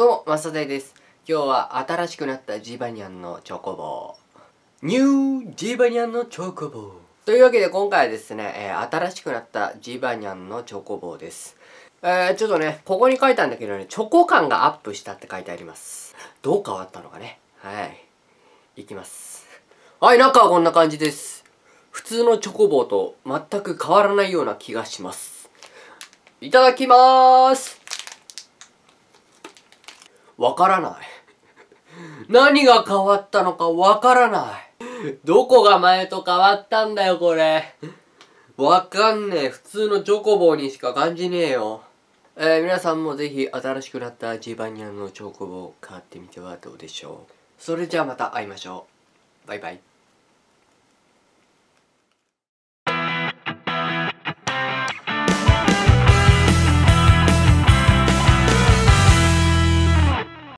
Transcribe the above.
どうも、マサです。今日は新しくなったジーバニャンのチョコボー。ニュージーバニャンのチョコボー。というわけで今回はですね、えー、新しくなったジーバニャンのチョコボーです。えー、ちょっとね、ここに書いたんだけどね、チョコ感がアップしたって書いてあります。どう変わったのかね。はい。いきます。はい、中はこんな感じです。普通のチョコボーと全く変わらないような気がします。いただきまーすわからない。何が変わったのかわからない。どこが前と変わったんだよ、これ。わかんねえ。普通のチョコボにしか感じねえよ。えー、皆さんもぜひ新しくなったジバニャンのチョコボを買ってみてはどうでしょう。それじゃあまた会いましょう。バイバイ。